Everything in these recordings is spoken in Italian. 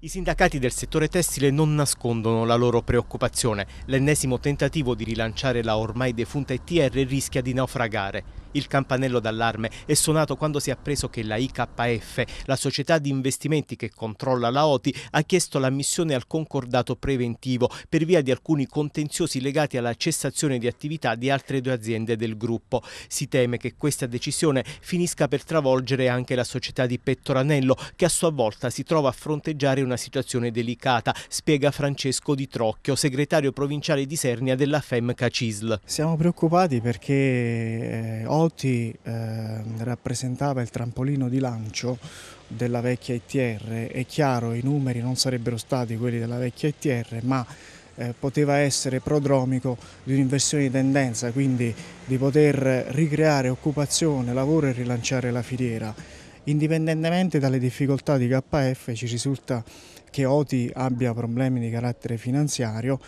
I sindacati del settore tessile non nascondono la loro preoccupazione. L'ennesimo tentativo di rilanciare la ormai defunta ETR rischia di naufragare. Il campanello d'allarme è suonato quando si è appreso che la IKF, la società di investimenti che controlla la OTI, ha chiesto l'ammissione al concordato preventivo per via di alcuni contenziosi legati alla cessazione di attività di altre due aziende del gruppo. Si teme che questa decisione finisca per travolgere anche la società di Pettoranello, che a sua volta si trova a fronteggiare una situazione delicata, spiega Francesco Di Trocchio, segretario provinciale di Sernia della FEMCA CISL. Siamo preoccupati perché eh, Oti eh, rappresentava il trampolino di lancio della vecchia ITR, è chiaro i numeri non sarebbero stati quelli della vecchia ITR, ma eh, poteva essere prodromico di un'inversione di tendenza, quindi di poter ricreare occupazione, lavoro e rilanciare la filiera. Indipendentemente dalle difficoltà di KF ci risulta che Oti abbia problemi di carattere finanziario,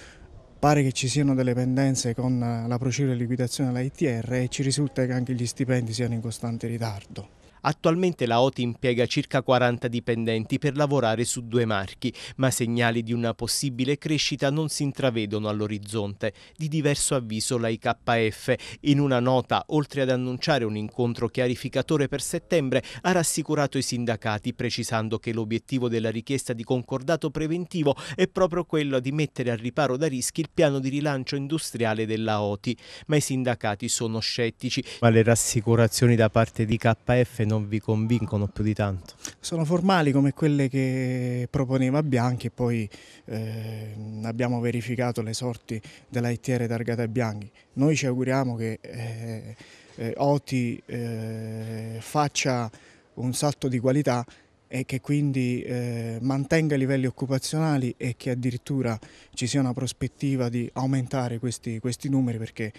pare che ci siano delle pendenze con la procedura di liquidazione alla e ci risulta che anche gli stipendi siano in costante ritardo. Attualmente la OTI impiega circa 40 dipendenti per lavorare su due marchi, ma segnali di una possibile crescita non si intravedono all'orizzonte. Di diverso avviso la IKF. In una nota, oltre ad annunciare un incontro chiarificatore per settembre, ha rassicurato i sindacati precisando che l'obiettivo della richiesta di concordato preventivo è proprio quello di mettere al riparo da rischi il piano di rilancio industriale della OTI. Ma i sindacati sono scettici. Ma le rassicurazioni da parte di KF non vi convincono più di tanto? Sono formali come quelle che proponeva Bianchi e poi eh, abbiamo verificato le sorti della ittiere targata Bianchi. Noi ci auguriamo che eh, eh, Oti eh, faccia un salto di qualità e che quindi eh, mantenga i livelli occupazionali e che addirittura ci sia una prospettiva di aumentare questi, questi numeri perché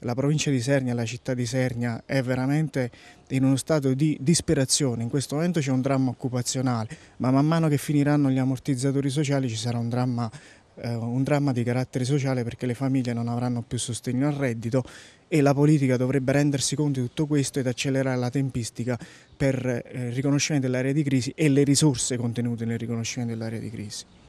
la provincia di Sernia, la città di Sernia è veramente in uno stato di disperazione, in questo momento c'è un dramma occupazionale, ma man mano che finiranno gli ammortizzatori sociali ci sarà un dramma eh, un dramma di carattere sociale perché le famiglie non avranno più sostegno al reddito e la politica dovrebbe rendersi conto di tutto questo ed accelerare la tempistica per eh, il eh, riconoscimento dell'area di crisi e le risorse contenute nel riconoscimento dell'area di crisi.